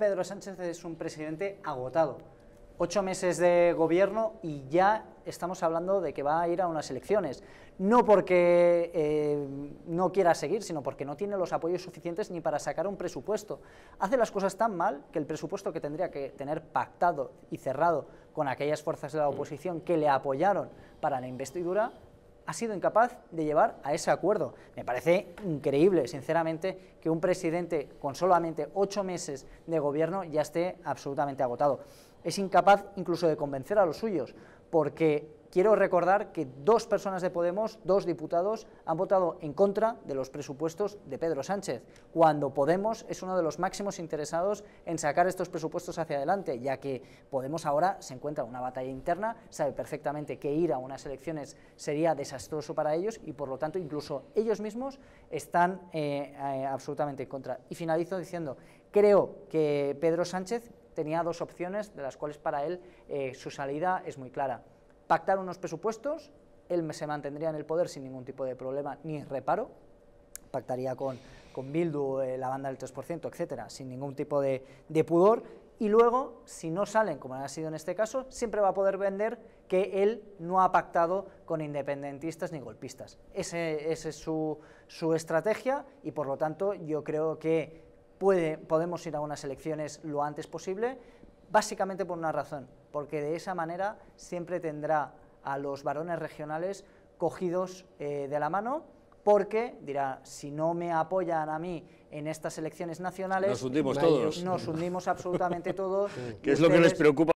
Pedro Sánchez es un presidente agotado. Ocho meses de gobierno y ya estamos hablando de que va a ir a unas elecciones. No porque eh, no quiera seguir, sino porque no tiene los apoyos suficientes ni para sacar un presupuesto. Hace las cosas tan mal que el presupuesto que tendría que tener pactado y cerrado con aquellas fuerzas de la mm. oposición que le apoyaron para la investidura ha sido incapaz de llevar a ese acuerdo. Me parece increíble, sinceramente, que un presidente con solamente ocho meses de gobierno ya esté absolutamente agotado. Es incapaz incluso de convencer a los suyos, porque Quiero recordar que dos personas de Podemos, dos diputados, han votado en contra de los presupuestos de Pedro Sánchez, cuando Podemos es uno de los máximos interesados en sacar estos presupuestos hacia adelante, ya que Podemos ahora se encuentra en una batalla interna, sabe perfectamente que ir a unas elecciones sería desastroso para ellos y por lo tanto incluso ellos mismos están eh, eh, absolutamente en contra. Y finalizo diciendo, creo que Pedro Sánchez tenía dos opciones de las cuales para él eh, su salida es muy clara pactar unos presupuestos, él se mantendría en el poder sin ningún tipo de problema ni reparo, pactaría con, con Bildu, eh, la banda del 3%, etcétera, sin ningún tipo de, pudor, y luego, si no salen, como ha sido en este caso, siempre va a poder vender que él no ha pactado con independentistas ni golpistas. Esa ese es su, estrategia y, por lo tanto, yo creo que puede, podemos ir a unas elecciones lo antes posible, básicamente por una razón, porque de esa manera siempre tendrá a los varones regionales cogidos eh, de la mano, porque dirá, si no me apoyan a mí en estas elecciones nacionales, nos hundimos todos. Nos hundimos absolutamente todos. qué es lo que les preocupa.